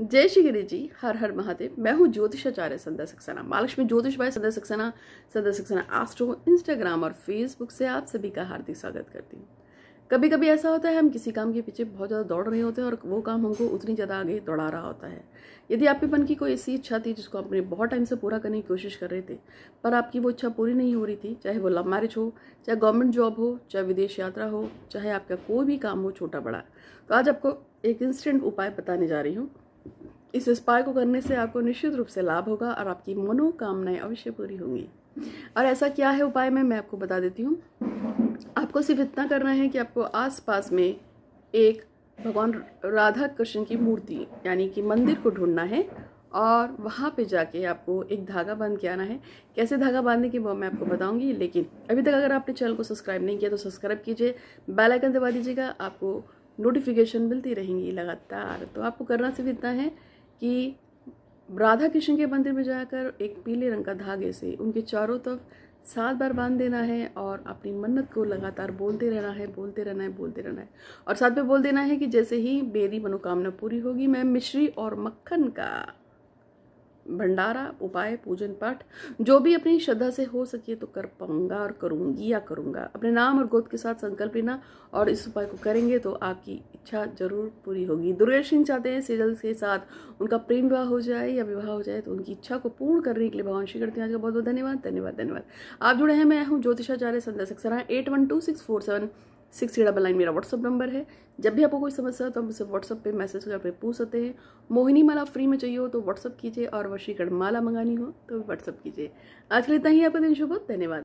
जय श्री गणेश जी हर हर महादेव मैं हूँ ज्योतिषाचार्य संध्या सक्सेना महालक्ष्मी ज्योतिष भाई संध्या सक्सेना संध्या सक्सेना आस्ट्रो इंस्टाग्राम और फेसबुक से आप सभी का हार्दिक स्वागत करती हूँ कभी कभी ऐसा होता है हम किसी काम के पीछे बहुत ज़्यादा दौड़ रहे होते हैं और वो काम हमको उतनी ज़्यादा आगे दौड़ा रहा होता है यदि आपके मन की कोई ऐसी इच्छा थी जिसको आपने बहुत टाइम से पूरा करने की कोशिश कर रहे थे पर आपकी वो इच्छा पूरी नहीं हो रही थी चाहे वो लव मैरिज हो चाहे गवर्नमेंट जॉब हो चाहे विदेश यात्रा हो चाहे आपका कोई भी काम हो छोटा बड़ा तो आज आपको एक इंस्टेंट उपाय बताने जा रही हूँ इस उपाय को करने से आपको निश्चित रूप से लाभ होगा और आपकी मनोकामनाएं अवश्य पूरी होंगी और ऐसा क्या है उपाय में मैं आपको बता देती हूँ आपको सिर्फ इतना करना है कि आपको आसपास में एक भगवान राधा कृष्ण की मूर्ति यानी कि मंदिर को ढूंढना है और वहाँ पे जाके आपको एक धागा बांध के आना है कैसे धागा बांधने की वो मैं आपको बताऊंगी लेकिन अभी तक अगर आपने चैनल को सब्सक्राइब नहीं किया तो सब्सक्राइब कीजिए बेल आइकन दबा दीजिएगा आपको नोटिफिकेशन मिलती रहेंगी लगातार तो आपको करना सिर्फ इतना है कि राधा कृष्ण के मंदिर में जाकर एक पीले रंग का धागे से उनके चारों तरफ सात बार बांध देना है और अपनी मन्नत को लगातार बोलते रहना है बोलते रहना है बोलते रहना है और साथ में बोल देना है कि जैसे ही मेरी मनोकामना पूरी होगी मैं मिश्री और मक्खन का भंडारा उपाय पूजन पाठ जो भी अपनी श्रद्धा से हो सके तो कर पाऊंगा और करूंगी या करूंगा अपने नाम और गोद के साथ संकल्प लेना और इस उपाय को करेंगे तो आपकी इच्छा जरूर पूरी होगी दुर्गेश सिंह चाहते हैं सीजल के साथ उनका प्रेम विवाह हो जाए या विवाह हो जाए तो उनकी इच्छा को पूर्ण करने के लिए भगवान श्री करते हैं आज का बहुत बहुत धन्यवाद धन्यवाद धन्यवाद आप जुड़े हैं मैं हूँ ज्योतिषाचार्य संदर्शक सराह eight one two six four seven six double nine मेरा व्हाट्सअप नंबर है जब भी आपको कोई समस्या हो तो आप उसे व्हाट्सअप पे मैसेज करके पूछ सकते हैं मोहिनी माला फ्री में चाहिए हो तो व्हाट्सअप कीजिए और वशीकरण माला मंगानी हो तो व्हाट्सअप कीजिए आज के लिए इतना ही आपका दिन शुभ हो धन्यवाद